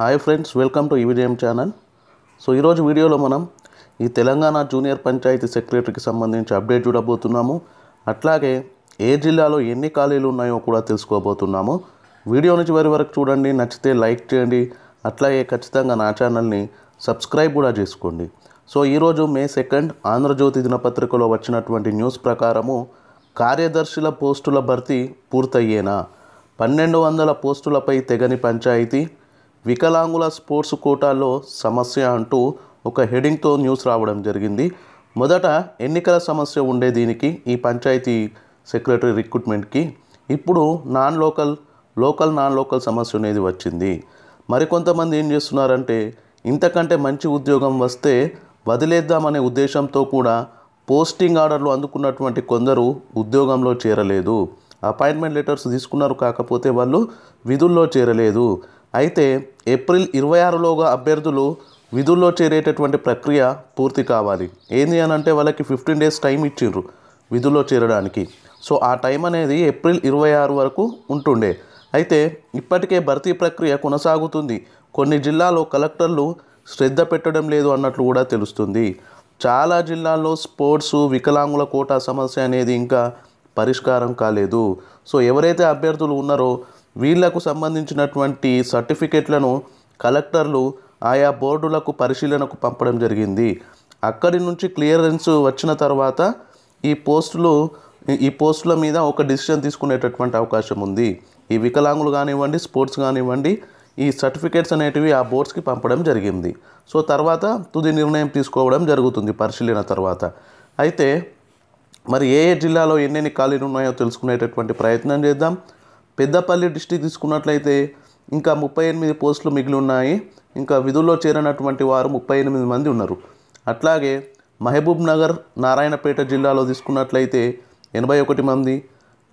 hi friends welcome to EVDM channel so ఈరోజు వీడియోలో మనం ఈ తెలంగాణ జూనియర్ పంచాయతీ సెక్రటరీకి సంబంధించి అప్డేట్ చూడబోతున్నాము అట్లాగే ఏ జిల్లాలో ఎన్ని ఖాళీలు ఉన్నాయో కూడా తెలుసుకోబోతున్నాము వీడియో నుంచి వరి వరకు చూడండి నచ్చితే లైక్ చేయండి అట్లాగే ఖచ్చితంగా నా ఛానల్ని సబ్స్క్రైబ్ కూడా చేసుకోండి సో ఈరోజు మే సెకండ్ ఆంధ్రజ్యోతి దినపత్రికలో వచ్చినటువంటి న్యూస్ ప్రకారము కార్యదర్శుల పోస్టుల భర్తీ పూర్తయ్యేనా పన్నెండు వందల పోస్టులపై తెగని పంచాయతీ వికలాంగుల స్పోర్ట్స్ కోటాలో సమస్య అంటూ ఒక హెడింగ్తో న్యూస్ రావడం జరిగింది మొదట ఎన్నికల సమస్య ఉండే దీనికి ఈ పంచాయతీ సెక్రటరీ రిక్రూట్మెంట్కి ఇప్పుడు non local local non local సమస్య అనేది వచ్చింది మరికొంతమంది ఏం చేస్తున్నారంటే ఇంతకంటే మంచి ఉద్యోగం వస్తే వదిలేద్దామనే ఉద్దేశంతో కూడా పోస్టింగ్ ఆర్డర్లు అందుకున్నటువంటి కొందరు ఉద్యోగంలో చేరలేదు అపాయింట్మెంట్ లెటర్స్ తీసుకున్నారు కాకపోతే వాళ్ళు విధుల్లో చేరలేదు అయితే ఏప్రిల్ ఇరవై ఆరులోగా అభ్యర్థులు విధుల్లో చేరేటటువంటి ప్రక్రియ పూర్తి కావాలి ఏంది అని అంటే వాళ్ళకి ఫిఫ్టీన్ డేస్ టైం ఇచ్చిండ్రు విధుల్లో చేరడానికి సో ఆ టైం అనేది ఏప్రిల్ ఇరవై ఆరు వరకు ఉంటుండే అయితే ఇప్పటికే భర్తీ ప్రక్రియ కొనసాగుతుంది కొన్ని జిల్లాలో కలెక్టర్లు శ్రద్ధ పెట్టడం లేదు అన్నట్లు కూడా తెలుస్తుంది చాలా జిల్లాల్లో స్పోర్ట్స్ వికలాంగుల కోటా సమస్య అనేది ఇంకా పరిష్కారం కాలేదు సో ఎవరైతే అభ్యర్థులు ఉన్నారో వీళ్లకు సంబంధించినటువంటి సర్టిఫికెట్లను కలెక్టర్లు ఆయా బోర్డులకు పరిశీలనకు పంపడం జరిగింది అక్కడి నుంచి క్లియరెన్స్ వచ్చిన తర్వాత ఈ పోస్టులు ఈ పోస్టుల మీద ఒక డిసిషన్ తీసుకునేటటువంటి అవకాశం ఉంది ఈ వికలాంగులు కానివ్వండి స్పోర్ట్స్ కానివ్వండి ఈ సర్టిఫికేట్స్ అనేటివి ఆ బోర్డ్స్కి పంపడం జరిగింది సో తర్వాత తుది నిర్ణయం తీసుకోవడం జరుగుతుంది పరిశీలన తర్వాత అయితే మరి ఏ ఏ జిల్లాలో ఎన్నెన్ని ఖాళీలు ఉన్నాయో తెలుసుకునేటటువంటి ప్రయత్నం చేద్దాం పెద్దపల్లి డిస్టిక్ తీసుకున్నట్లయితే ఇంకా ముప్పై ఎనిమిది పోస్టులు మిగిలి ఉన్నాయి ఇంకా విధుల్లో చేరినటువంటి వారు ముప్పై ఎనిమిది మంది ఉన్నారు అట్లాగే మహబూబ్ నగర్ నారాయణపేట జిల్లాలో తీసుకున్నట్లయితే ఎనభై ఒకటి మంది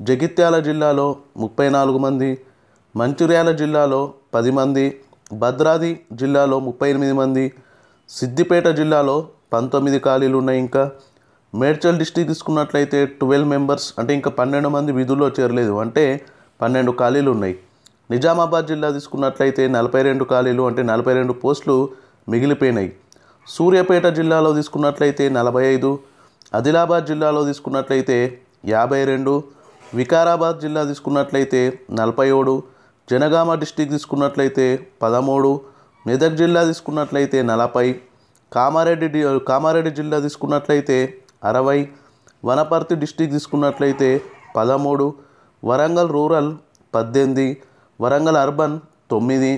జగిత్యాల జిల్లాలో ముప్పై నాలుగు మంది మంచిర్యాల జిల్లాలో పది మంది భద్రాది జిల్లాలో ముప్పై ఎనిమిది మంది సిద్దిపేట జిల్లాలో పంతొమ్మిది ఖాళీలు ఉన్నాయి ఇంకా మేడ్చల్ డిస్టిక్ తీసుకున్నట్లయితే ట్వెల్వ్ మెంబర్స్ అంటే ఇంకా పన్నెండు మంది విధుల్లో చేరలేదు అంటే పన్నెండు ఖాళీలు ఉన్నాయి నిజామాబాద్ జిల్లా తీసుకున్నట్లయితే నలభై రెండు ఖాళీలు అంటే నలభై రెండు పోస్టులు మిగిలిపోయినాయి సూర్యాపేట జిల్లాలో తీసుకున్నట్లయితే నలభై ఐదు ఆదిలాబాద్ జిల్లాలో తీసుకున్నట్లయితే యాభై రెండు వికారాబాద్ జిల్లా తీసుకున్నట్లయితే నలభై ఏడు జనగామ డిస్టిక్ తీసుకున్నట్లయితే పదమూడు మెదక్ జిల్లా తీసుకున్నట్లయితే నలభై కామారెడ్డి కామారెడ్డి జిల్లా తీసుకున్నట్లయితే అరవై వనపర్తి డిస్టిక్ తీసుకున్నట్లయితే పదమూడు వరంగల్ రూరల్ పద్దెనిమిది వరంగల్ అర్బన్ తొమ్మిది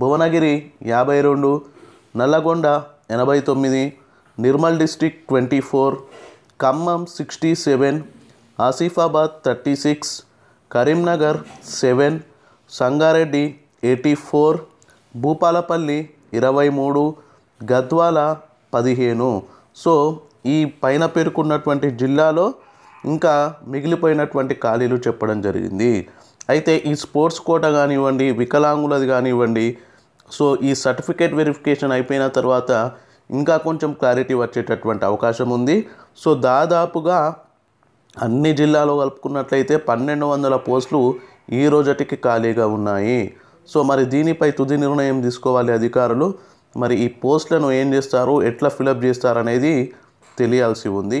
భువనగిరి యాభై రెండు నల్లగొండ ఎనభై తొమ్మిది Nirmal district twenty four Khammam sixty seven Asifabad thirty six Karimnagar seven Sangareddy eighty four Bhupalpally ఇరవై మూడు గద్వాల పదిహేను సో ఈ పైన పేర్కొన్నటువంటి జిల్లాలో ఇంకా మిగిలిపోయినటువంటి ఖాళీలు చెప్పడం జరిగింది అయితే ఈ స్పోర్ట్స్ కోట కానివ్వండి వికలాంగులది కానివ్వండి సో ఈ సర్టిఫికేట్ వెరిఫికేషన్ అయిపోయిన తర్వాత ఇంకా కొంచెం క్లారిటీ వచ్చేటటువంటి అవకాశం ఉంది సో దాదాపుగా అన్ని జిల్లాలో కలుపుకున్నట్లయితే పన్నెండు వందల పోస్టులు ఈ రోజటికి ఖాళీగా ఉన్నాయి సో మరి దీనిపై తుది నిర్ణయం తీసుకోవాలి అధికారులు మరి ఈ పోస్టులను ఏం చేస్తారు ఎట్లా ఫిలప్ చేస్తారు అనేది తెలియాల్సి ఉంది